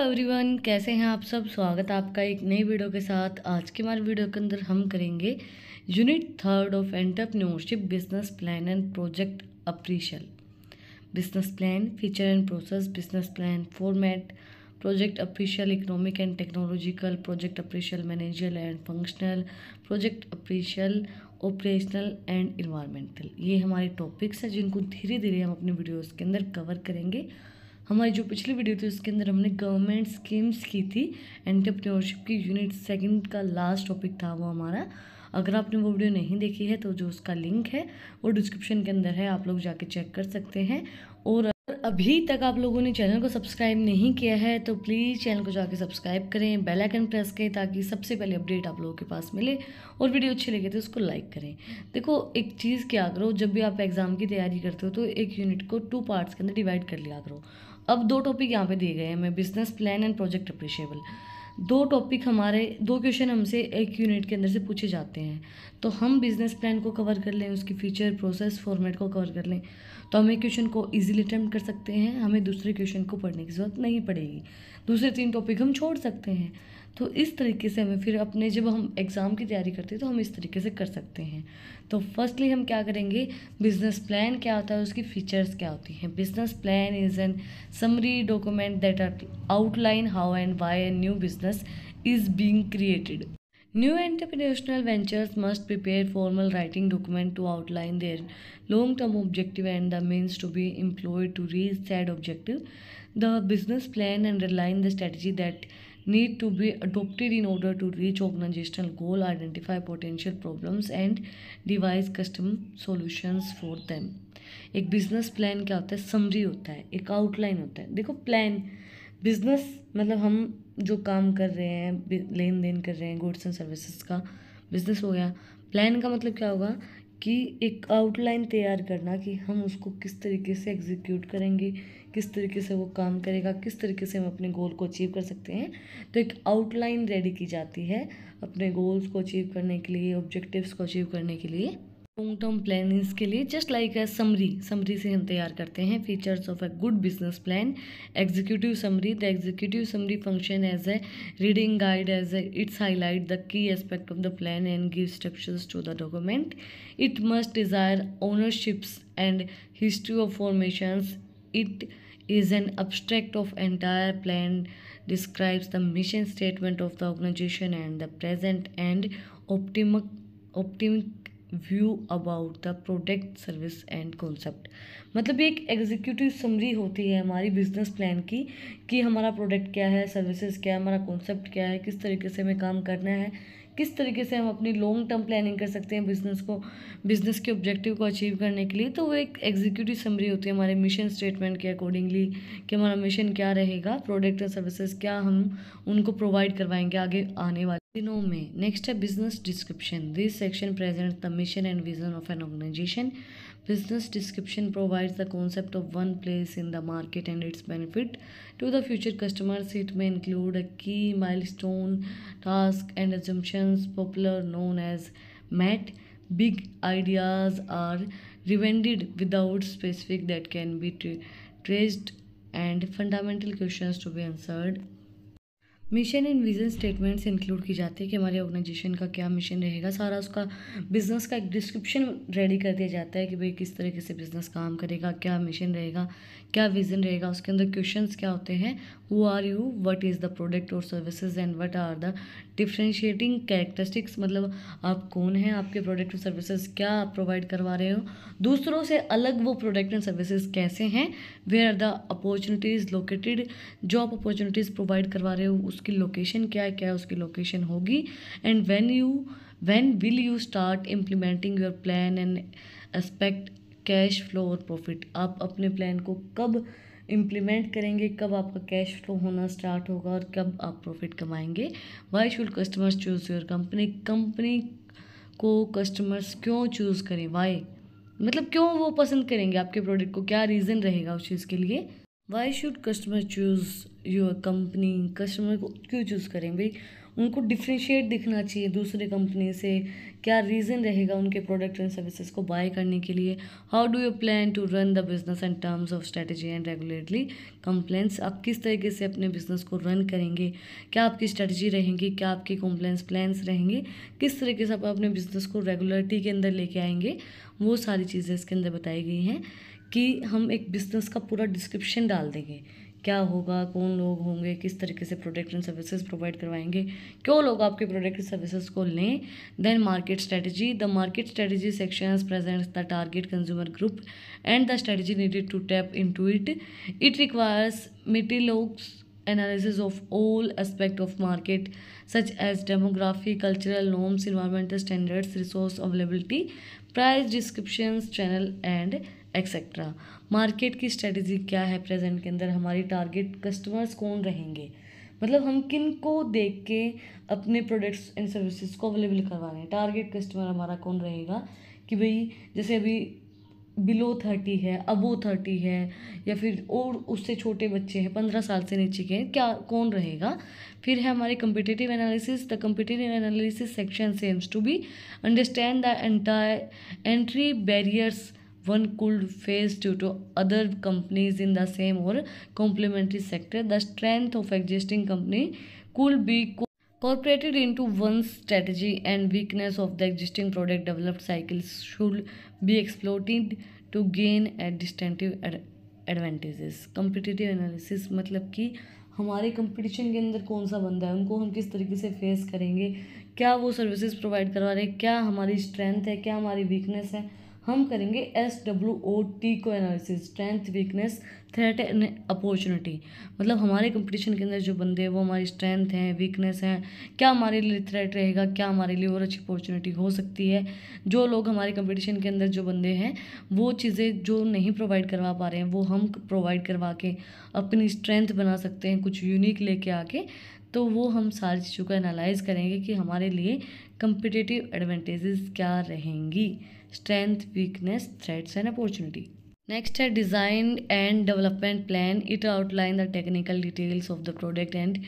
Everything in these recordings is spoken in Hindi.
एवरीवन कैसे हैं आप सब स्वागत है आपका एक नई वीडियो के साथ आज के हमारे वीडियो के अंदर हम करेंगे unit third of entrepreneurship business plan and project appraisal business plan feature and process business plan format project appraisal economic and technological project appraisal managerial and functional project appraisal operational and environmental ये हमारे टॉपिक्स हैं जिनको धीरे धीरे हम अपने वीडियोज़ के अंदर कवर करेंगे हमारी जो पिछली वीडियो थी उसके अंदर हमने गवर्नमेंट स्कीम्स की थी एंटरप्रेन्योरशिप की यूनिट सेकंड का लास्ट टॉपिक था वो हमारा अगर आपने वो वीडियो नहीं देखी है तो जो उसका लिंक है वो डिस्क्रिप्शन के अंदर है आप लोग जाके चेक कर सकते हैं और अभी तक आप लोगों ने चैनल को सब्सक्राइब नहीं किया है तो प्लीज़ चैनल को जाके सब्सक्राइब करें बेल आइकन प्रेस करें ताकि सबसे पहले अपडेट आप लोगों के पास मिले और वीडियो अच्छी लगे तो उसको लाइक करें देखो एक चीज़ क्या करो जब भी आप एग्ज़ाम की तैयारी करते हो तो एक यूनिट को टू पार्ट्स के अंदर डिवाइड कर लिया करो अब दो टॉपिक यहाँ पे दिए गए हमें business plan and project appraisal दो टॉपिक हमारे दो क्वेश्चन हमसे एक यूनिट के अंदर से पूछे जाते हैं तो हम बिजनेस प्लान को कवर कर लें उसकी फीचर प्रोसेस फॉर्मेट को कवर कर लें तो हम एक क्वेश्चन को इजीली अटैम्प्ट कर सकते हैं हमें दूसरे क्वेश्चन को पढ़ने की ज़रूरत नहीं पड़ेगी दूसरे तीन टॉपिक हम छोड़ सकते हैं तो इस तरीके से हमें फिर अपने जब हम एग्ज़ाम की तैयारी करते हैं तो हम इस तरीके से कर सकते हैं तो फर्स्टली हम क्या करेंगे बिजनेस प्लान क्या होता है उसकी फीचर्स क्या होती हैं business plan is an summary document that are outline how and why a new business is being created new entrepreneurial ventures must prepare formal writing document to outline their long term objective and the means to be employed to reach said objective the business plan and outline the strategy that need to be adopted in order to reach organizational goal identify potential problems and devise custom solutions for them एक बिजनेस प्लान क्या होता है समरी होता है एक आउटलाइन होता है देखो प्लान बिजनेस मतलब हम जो काम कर रहे हैं लेन देन कर रहे हैं गुड्स एंड सर्विसेज का बिजनेस हो गया प्लान का मतलब क्या होगा कि एक आउटलाइन तैयार करना कि हम उसको किस तरीके से एग्जीक्यूट करेंगे किस तरीके से वो काम करेगा किस तरीके से हम अपने गोल को अचीव कर सकते हैं तो एक आउटलाइन रेडी की जाती है अपने गोल्स को अचीव करने के लिए ऑब्जेक्टिव्स को अचीव करने के लिए लॉन्ग टर्म प्लानिंग्स के लिए just like a summary summary से हम तैयार करते हैं features of a good business plan executive summary the executive summary function as a reading guide as a its highlight the key aspect of the plan and give structures to the document it must desire ownerships and history of formations it is an abstract of entire plan describes the mission statement of the organization and the present and optimal optimal view about the product service and concept मतलब एक एग्जीक्यूटिव समरी होती है हमारी बिजनेस प्लान की कि हमारा प्रोडक्ट क्या है सर्विसेज क्या है हमारा कॉन्सेप्ट क्या है किस तरीके से हमें काम करना है किस तरीके से हम अपनी लॉन्ग टर्म प्लानिंग कर सकते हैं बिजनेस को बिजनेस के ऑब्जेक्टिव को अचीव करने के लिए तो वो एक एग्जीक्यूटिव समरी होती है हमारे मिशन स्टेटमेंट के अकॉर्डिंगली कि हमारा मिशन क्या रहेगा प्रोडक्ट एंड सर्विसेज क्या हम उनको प्रोवाइड करवाएंगे आगे आने वाले Renome. Next, a business description. This section presents the mission and vision of an organization. Business description provides the concept of one place in the market and its benefit to the future customers. It may include a key milestone, task, and assumptions popular known as MAT. Big ideas are revended without specific that can be traced and fundamental questions to be answered mission and vision statements include की जाती है कि हमारे ऑर्गेनाइजेशन का क्या मिशन रहेगा सारा उसका बिज़नेस का एक डिस्क्रिप्शन रेडी कर दिया जाता है कि भाई किस तरीके से बिज़नेस काम करेगा क्या मिशन रहेगा क्या विजन रहेगा उसके अंदर क्वेश्चन क्या होते हैं who are you what is the product और services and what are the differentiating characteristics मतलब आप कौन हैं आपके प्रोडक्ट और सर्विसेज क्या आप प्रोवाइड करवा रहे हो दूसरों से अलग वो प्रोडक्ट एंड सर्विसेज कैसे हैं where are the opportunities located job opportunities provide करवा रहे हो उसकी लोकेशन क्या है क्या है उसकी लोकेशन होगी and when you when will you start implementing your plan and aspect cash flow और प्रॉफिट आप अपने प्लान को कब इम्प्लीमेंट करेंगे कब आपका कैश फ्लो होना स्टार्ट होगा और कब आप प्रॉफिट कमाएंगे why should customers choose your company company को कस्टमर्स क्यों चूज़ करें वाई मतलब क्यों वो पसंद करेंगे आपके प्रोडक्ट को क्या रीज़न रहेगा उस चीज़ के लिए why should customer choose your company customer को क्यों चूज़ करें भाई उनको डिफ्रेंशिएट दिखना चाहिए दूसरे कंपनी से क्या रीज़न रहेगा उनके प्रोडक्ट एंड सर्विसेज को बाय करने के लिए how do you plan to run the business in terms of strategy and regularly compliance आप किस तरीके से अपने बिजनेस को रन करेंगे क्या आपकी स्ट्रेटजी रहेंगी क्या आपकी कंप्लेंट्स प्लान्स रहेंगे किस तरीके से आप अपने बिजनेस को रेगुलरिटी के अंदर लेके आएंगे वो सारी चीज़ें इसके अंदर बताई गई हैं कि हम एक बिज़नेस का पूरा डिस्क्रिप्शन डाल देंगे क्या होगा कौन लोग होंगे किस तरीके से प्रोडक्ट एंड सर्विसेज प्रोवाइड करवाएंगे क्यों लोग आपके प्रोडक्ट एंड सर्विसेज को लें then market strategy the market strategy section presents the target consumer group and the strategy needed to tap into it it requires meticulous analysis of all aspect of market such as demography cultural norms environmental standards resource availability price description channel and etcetera market की स्ट्रेटजी क्या है प्रेजेंट के अंदर हमारी टारगेट कस्टमर्स कौन रहेंगे मतलब हम किन को देख के अपने प्रोडक्ट्स एंड सर्विसेज को अवेलेबल करवा रहे हैं टारगेट कस्टमर हमारा कौन रहेगा कि भाई जैसे अभी बिलो थर्टी है अबो थर्टी है या फिर और उससे छोटे बच्चे हैं पंद्रह साल से नीचे के क्या कौन रहेगा फिर है हमारे competitive analysis the competitive analysis section seems to be understand the entire entry barriers one could face due to other companies in the same और complementary sector the strength of existing company could be corporated into one strategy and weakness of the existing product developed cycle should be exploited to gain at distinctive advantages competitive analysis मतलब कि हमारे कंपटीशन के अंदर कौन सा बंदा है उनको हम किस तरीके से फेस करेंगे क्या वो सर्विसेज प्रोवाइड करवा रहे हैं क्या हमारी स्ट्रेंथ है क्या हमारी वीकनेस है हम करेंगे एस डब्ल्यू ओ टी को analysis strength weakness threat and opportunity मतलब हमारे कंपटीशन के अंदर जो बंदे हैं वो हमारी स्ट्रेंथ हैं वीकनेस हैं क्या हमारे लिए थ्रेट रहेगा क्या हमारे लिए और अच्छी अपॉर्चुनिटी हो सकती है जो लोग हमारे कंपटीशन के अंदर जो बंदे हैं वो चीज़ें जो नहीं प्रोवाइड करवा पा रहे हैं वो हम प्रोवाइड करवा के अपनी स्ट्रेंथ बना सकते हैं कुछ यूनिक लेके आके तो वो हम सारी चीज़ों को एनालाइज करेंगे कि हमारे लिए कंपिटेटिव एडवांटेजेस क्या रहेंगी strength weakness threats and opportunity next है design and development plan it outline the technical details of the product and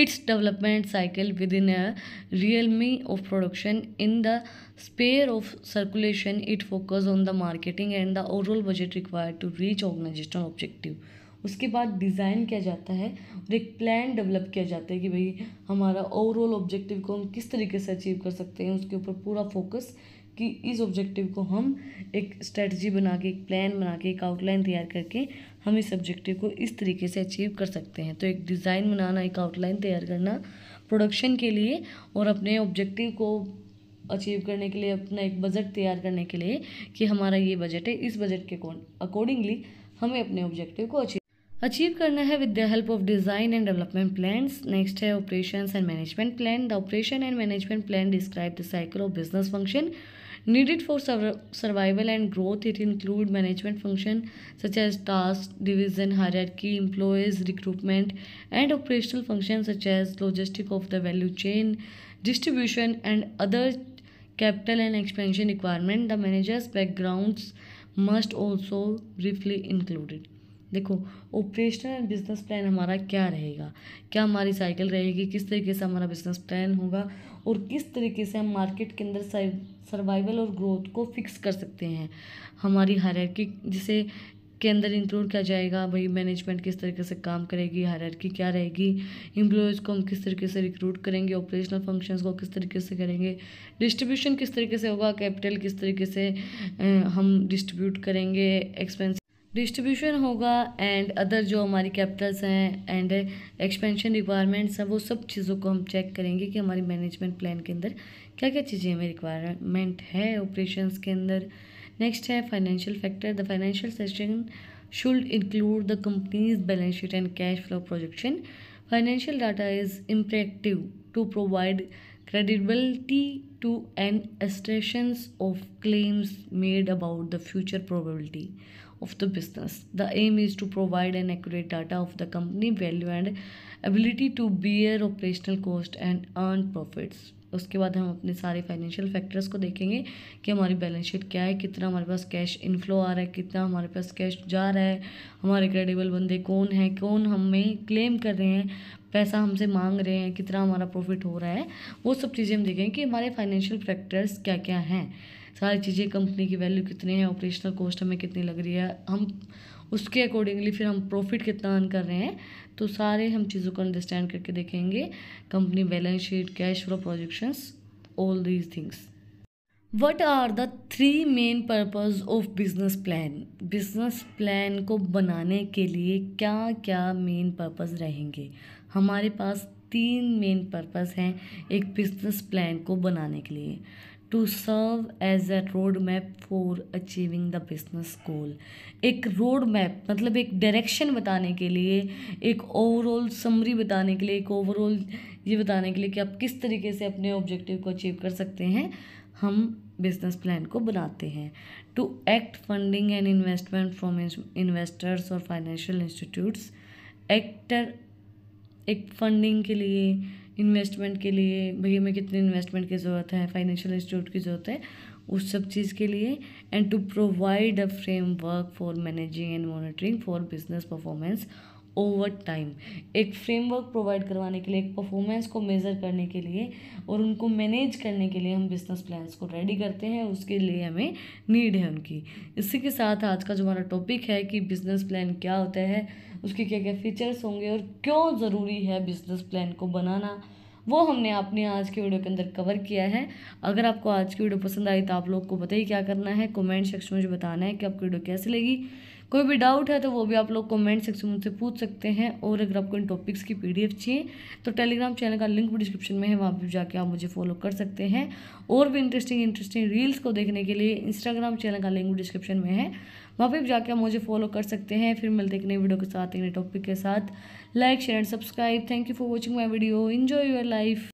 its development cycle within a realm of production in the sphere of circulation it focus on the marketing and the overall budget required to reach organizational objective उसके बाद डिज़ाइन किया जाता है और एक प्लान डेवलप किया जाता है कि भाई हमारा ओवरऑल ऑब्जेक्टिव को हम किस तरीके से अचीव कर सकते हैं उसके ऊपर पूरा फोकस कि इस ऑब्जेक्टिव को हम एक स्ट्रेटजी बना के एक प्लान बना के एक आउटलाइन तैयार करके हम इस ऑब्जेक्टिव को इस तरीके से अचीव कर सकते हैं तो एक डिज़ाइन बनाना एक आउटलाइन तैयार करना प्रोडक्शन के लिए और अपने ऑब्जेक्टिव को अचीव करने के लिए अपना एक बजट तैयार करने के लिए कि हमारा ये बजट है इस बजट के अकॉर्डिंगली हमें अपने ऑब्जेक्टिव को अचीव अचीव करना है with the help of design and development plans next है operations and management plan the operation and management plan describe the cycle of business function needed for survival and growth it include management function such as task division hierarchy employees recruitment and operational functions such as logistic of the value chain distribution and other capital and expansion requirement the managers backgrounds must also briefly included देखो ऑपरेशनल एंड बिजनेस प्लान हमारा क्या रहेगा क्या हमारी साइकिल रहेगी किस तरीके से हमारा बिजनेस प्लान होगा और किस तरीके से हम मार्केट के अंदर सर्वाइवल और ग्रोथ को फिक्स कर सकते हैं हमारी हायरार्की जिसे के अंदर इंक्लूड किया जाएगा वही मैनेजमेंट किस तरीके से काम करेगी हायरार्की क्या रहेगी इम्प्लॉयज़ को हम किस तरीके से रिक्रूट करेंगे ऑपरेशनल फंक्शंस को किस तरीके से करेंगे डिस्ट्रीब्यूशन किस तरीके से होगा कैपिटल किस तरीके से हम डिस्ट्रीब्यूट करेंगे एक्सपेंस डिस्ट्रीब्यूशन होगा एंड अदर जो हमारी कैपिटल्स हैं एंड एक्सपेंशन रिक्वायरमेंट्स हैं वो सब चीज़ों को हम चेक करेंगे कि हमारी मैनेजमेंट प्लान के अंदर क्या क्या चीज़ें हमें रिक्वायरमेंट है ऑपरेशंस के अंदर नेक्स्ट है financial factor the financial session should include the company's balance sheet and cash flow projection financial data is imperative to provide credibility to an assertions of claims made about the future probability of the business. The aim is to provide an accurate data of the company value and ability to bear operational cost and earn profits. उसके बाद हम अपने सारे फाइनेंशियल फैक्टर्स को देखेंगे कि हमारी बैलेंस शीट क्या है कितना हमारे पास कैश इनफ्लो आ रहा है कितना हमारे पास कैश जा रहा है हमारे क्रेडिबल बंदे कौन हैं कौन हमें क्लेम कर रहे हैं पैसा हमसे मांग रहे हैं कितना हमारा प्रॉफिट हो रहा है वो सब चीज़ें हम देखेंगे कि हमारे फाइनेंशियल फैक्टर्स क्या क्या हैं सारी चीज़ें कंपनी की वैल्यू कितनी है ऑपरेशनल कॉस्ट हमें कितनी लग रही है हम उसके अकॉर्डिंगली फिर हम प्रॉफिट कितना अर्न कर रहे हैं तो सारे हम चीज़ों को अंडरस्टैंड करके देखेंगे company balance sheet cash flow projections all these things what are the three main purpose of business plan business plan को बनाने के लिए क्या क्या मेन पर्पज़ रहेंगे हमारे पास तीन मेन पर्पज़ हैं एक बिजनेस प्लान को बनाने के लिए to serve as a road map for achieving the business goal एक रोड मैप मतलब एक डायरेक्शन बताने के लिए एक ओवरऑल समरी बताने के लिए एक ओवरऑल ये बताने के लिए कि आप किस तरीके से अपने ऑब्जेक्टिव को अचीव कर सकते हैं हम बिजनेस प्लान को बनाते हैं to act funding and investment from investors और फाइनेंशियल इंस्टीट्यूट्स एक्टर एक फंडिंग के लिए इन्वेस्टमेंट के लिए भैया हमें कितने इन्वेस्टमेंट की ज़रूरत है फाइनेंशियल इंस्टीट्यूट की ज़रूरत है उस सब चीज़ के लिए and to provide a framework for managing and monitoring for business performance over time एक फ्रेमवर्क प्रोवाइड करवाने के लिए एक परफॉर्मेंस को मेज़र करने के लिए और उनको मैनेज करने के लिए हम बिजनेस प्लान्स को रेडी करते हैं उसके लिए हमें नीड है उनकी इसी के साथ आज का जो हमारा टॉपिक है कि बिजनेस प्लान क्या होता है उसके क्या क्या फीचर्स होंगे और क्यों ज़रूरी है बिज़नेस प्लान को बनाना वो हमने अपने आज के वीडियो के अंदर कवर किया है अगर आपको आज की वीडियो पसंद आई तो आप लोग को बताइए क्या करना है कमेंट सेक्शन में बताना है कि आपकी वीडियो कैसी लगी कोई भी डाउट है तो वो भी आप लोग कमेंट सेक्शन में से पूछ सकते हैं और अगर आपको इन टॉपिक्स की पीडीएफ चाहिए तो टेलीग्राम चैनल का लिंक भी डिस्क्रिप्शन में है वहाँ पर जाके आप मुझे फॉलो कर सकते हैं और भी इंटरेस्टिंग इंटरेस्टिंग रील्स को देखने के लिए इंस्टाग्राम चैनल का लिंक डिस्क्रिप्शन में है वहाँ पर भी जाके मुझे फॉलो कर सकते हैं फिर मिलते एक नई वीडियो के साथ एक नए टॉपिक के साथ like share and subscribe thank you for watching my video enjoy your life